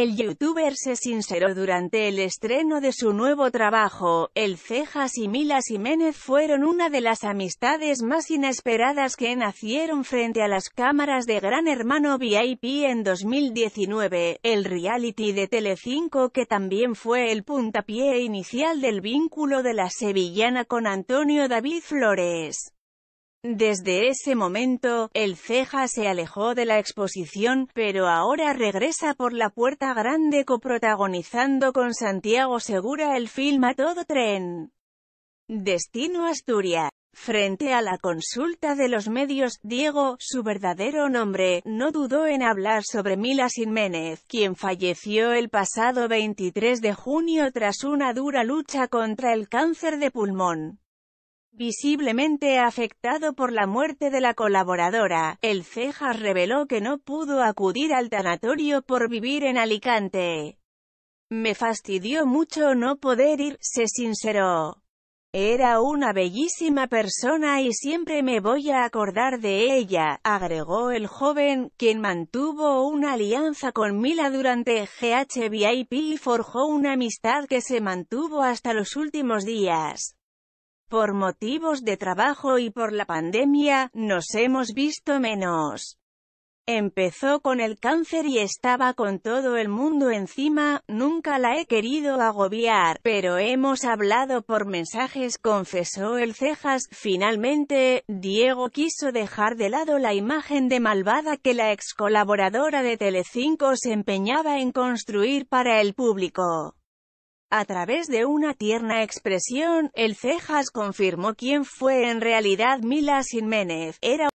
El youtuber se sinceró durante el estreno de su nuevo trabajo, El Cejas y Mila Jiménez fueron una de las amistades más inesperadas que nacieron frente a las cámaras de Gran Hermano VIP en 2019, el reality de Telecinco que también fue el puntapié inicial del vínculo de la sevillana con Antonio David Flores. Desde ese momento, el Ceja se alejó de la exposición, pero ahora regresa por la puerta grande coprotagonizando con Santiago Segura el film A todo tren. Destino Asturias. Frente a la consulta de los medios, Diego, su verdadero nombre, no dudó en hablar sobre Mila Jiménez, quien falleció el pasado 23 de junio tras una dura lucha contra el cáncer de pulmón visiblemente afectado por la muerte de la colaboradora. El Cejas reveló que no pudo acudir al tanatorio por vivir en Alicante. Me fastidió mucho no poder ir, se sinceró. Era una bellísima persona y siempre me voy a acordar de ella, agregó el joven, quien mantuvo una alianza con Mila durante GHVIP y forjó una amistad que se mantuvo hasta los últimos días. Por motivos de trabajo y por la pandemia, nos hemos visto menos. Empezó con el cáncer y estaba con todo el mundo encima, nunca la he querido agobiar, pero hemos hablado por mensajes, confesó el Cejas. Finalmente, Diego quiso dejar de lado la imagen de malvada que la ex colaboradora de Telecinco se empeñaba en construir para el público. A través de una tierna expresión, el Cejas confirmó quién fue en realidad Mila Jiménez, era